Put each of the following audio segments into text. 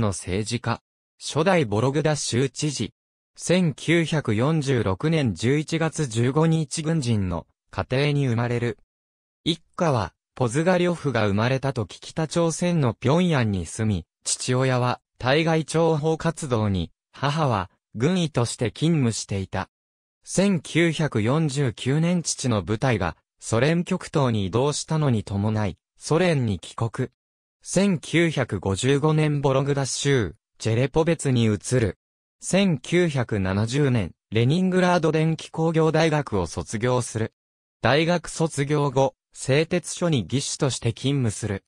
の政治家、初代ボログダ州知事、1946年11月15日軍人の家庭に生まれる。一家は、ポズガリョフが生まれたと聞き北朝鮮の平壌に住み、父親は対外諜報活動に、母は軍医として勤務していた。1949年父の部隊がソ連極東に移動したのに伴い、ソ連に帰国。1955年ボログダ州、ジェレポ別に移る。1970年、レニングラード電気工業大学を卒業する。大学卒業後、製鉄所に技師として勤務する。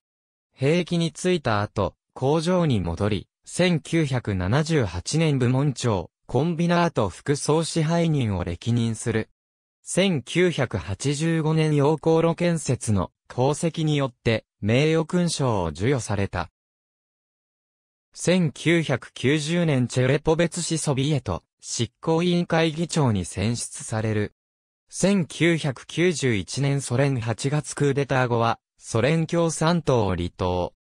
兵役に就いた後、工場に戻り、1978年部門長、コンビナート副総支配人を歴任する。1985年陽光炉建設の功績によって、名誉勲章を授与された。1990年チェレポベツ市ソビエト執行委員会議長に選出される。1991年ソ連8月クーデター後はソ連共産党を離党。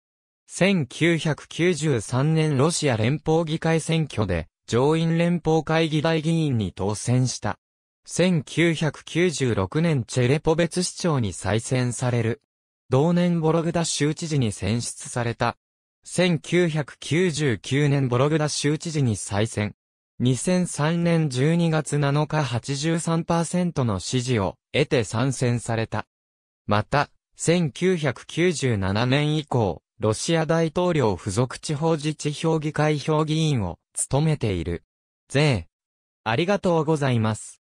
1993年ロシア連邦議会選挙で上院連邦会議大議員に当選した。1996年チェレポベツ市長に再選される。同年ボログダ州知事に選出された。1999年ボログダ州知事に再選。2003年12月7日83%の支持を得て参戦された。また、1997年以降、ロシア大統領付属地方自治評議会評議員を務めている。税。ありがとうございます。